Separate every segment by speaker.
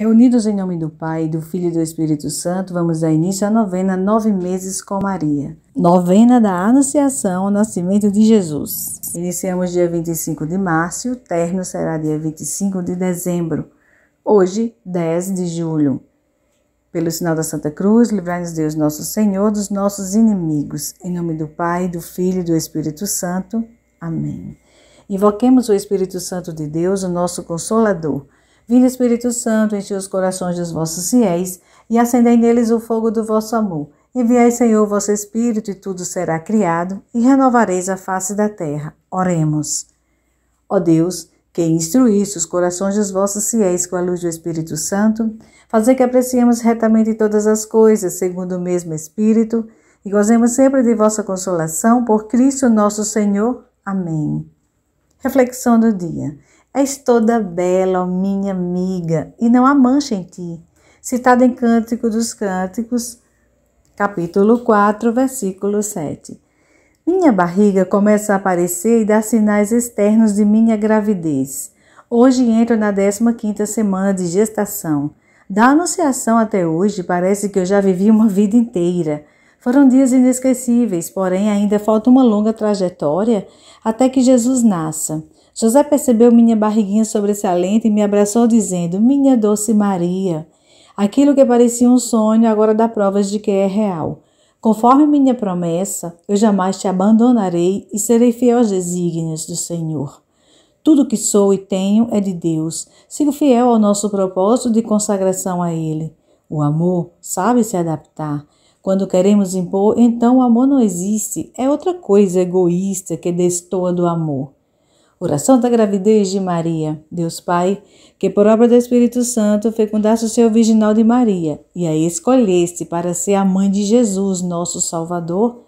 Speaker 1: Reunidos em nome do Pai, do Filho e do Espírito Santo, vamos dar início à novena Nove Meses com Maria. Novena da Anunciação ao Nascimento de Jesus. Iniciamos dia 25 de março e o terno será dia 25 de dezembro. Hoje, 10 de julho. Pelo sinal da Santa Cruz, livrai-nos Deus nosso Senhor dos nossos inimigos. Em nome do Pai, do Filho e do Espírito Santo. Amém. Invoquemos o Espírito Santo de Deus, o nosso Consolador Vinde, Espírito Santo, enche os corações dos vossos fiéis e acendei neles o fogo do vosso amor. Enviai, Senhor, vosso Espírito, e tudo será criado, e renovareis a face da terra. Oremos. Ó Deus, que instruísse os corações dos vossos fiéis com a luz do Espírito Santo, fazer que apreciemos retamente todas as coisas, segundo o mesmo Espírito, e gozemos sempre de vossa consolação, por Cristo nosso Senhor. Amém. Reflexão do dia. És toda bela, ó minha amiga, e não há mancha em ti. Citada em Cântico dos Cânticos, capítulo 4, versículo 7. Minha barriga começa a aparecer e dá sinais externos de minha gravidez. Hoje entro na 15ª semana de gestação. Da anunciação até hoje, parece que eu já vivi uma vida inteira. Foram dias inesquecíveis, porém ainda falta uma longa trajetória até que Jesus nasça. José percebeu minha barriguinha sobressalente e me abraçou, dizendo: Minha doce Maria. Aquilo que parecia um sonho agora dá provas de que é real. Conforme minha promessa, eu jamais te abandonarei e serei fiel às desígnios do Senhor. Tudo que sou e tenho é de Deus. Sigo fiel ao nosso propósito de consagração a Ele. O amor sabe se adaptar. Quando queremos impor, então o amor não existe, é outra coisa egoísta que destoa do amor. Oração da gravidez de Maria. Deus Pai, que por obra do Espírito Santo fecundaste o seu virginal de Maria e a escolheste para ser a mãe de Jesus, nosso Salvador.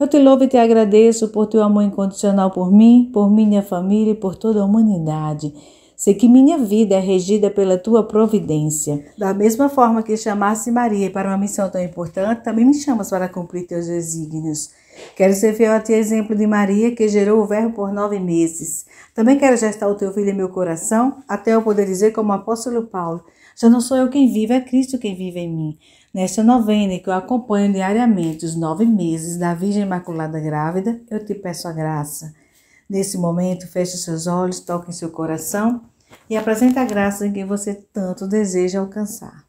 Speaker 1: Eu te louvo e te agradeço por teu amor incondicional por mim, por minha família e por toda a humanidade. Sei que minha vida é regida pela tua providência. Da mesma forma que chamasse Maria para uma missão tão importante, também me chamas para cumprir teus desígnios. Quero ser fiel a ti, exemplo de Maria, que gerou o Verbo por nove meses. Também quero gestar o teu filho em meu coração, até eu poder dizer, como o apóstolo Paulo: Já não sou eu quem vive, é Cristo quem vive em mim. Nesta novena que eu acompanho diariamente os nove meses da Virgem Imaculada Grávida, eu te peço a graça. Nesse momento, feche seus olhos, toque em seu coração e apresente a graça em que você tanto deseja alcançar.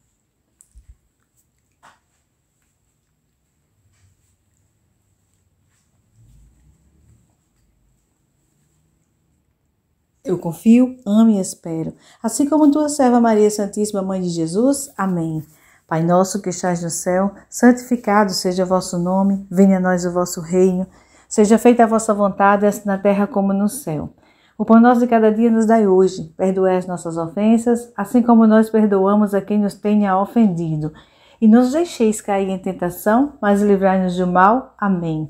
Speaker 1: Eu confio, amo e espero. Assim como tua serva Maria Santíssima, Mãe de Jesus. Amém. Pai nosso que estás no céu, santificado seja o vosso nome, venha a nós o vosso reino, seja feita a vossa vontade, assim na terra como no céu. O pão nosso de cada dia nos dai hoje, perdoai as nossas ofensas, assim como nós perdoamos a quem nos tenha ofendido. E não nos deixeis cair em tentação, mas livrai-nos do mal. Amém.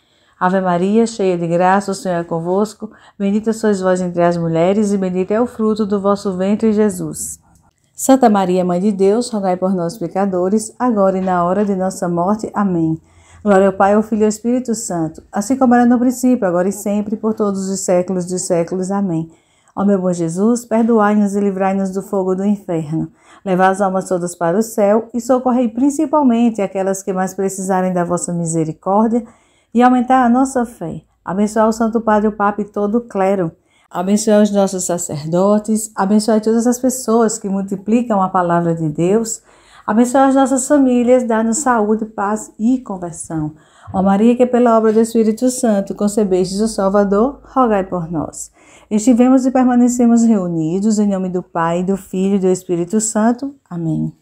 Speaker 1: Ave Maria, cheia de graça, o Senhor é convosco. Bendita sois vós entre as mulheres, e bendito é o fruto do vosso ventre, Jesus. Santa Maria, Mãe de Deus, rogai por nós, pecadores, agora e na hora de nossa morte. Amém. Glória ao Pai, ao Filho e ao Espírito Santo, assim como era no princípio, agora e sempre, por todos os séculos dos séculos. Amém. Ó meu bom Jesus, perdoai-nos e livrai-nos do fogo do inferno. Levai as almas todas para o céu e socorrei principalmente aquelas que mais precisarem da vossa misericórdia e aumentar a nossa fé. Abençoar o Santo Padre, o Papa e todo o clero. Abençoar os nossos sacerdotes. Abençoar todas as pessoas que multiplicam a palavra de Deus. Abençoar as nossas famílias, dando saúde, paz e conversão. Ó Maria, que pela obra do Espírito Santo concebeste o Salvador, rogai por nós. Estivemos e permanecemos reunidos em nome do Pai, do Filho e do Espírito Santo. Amém.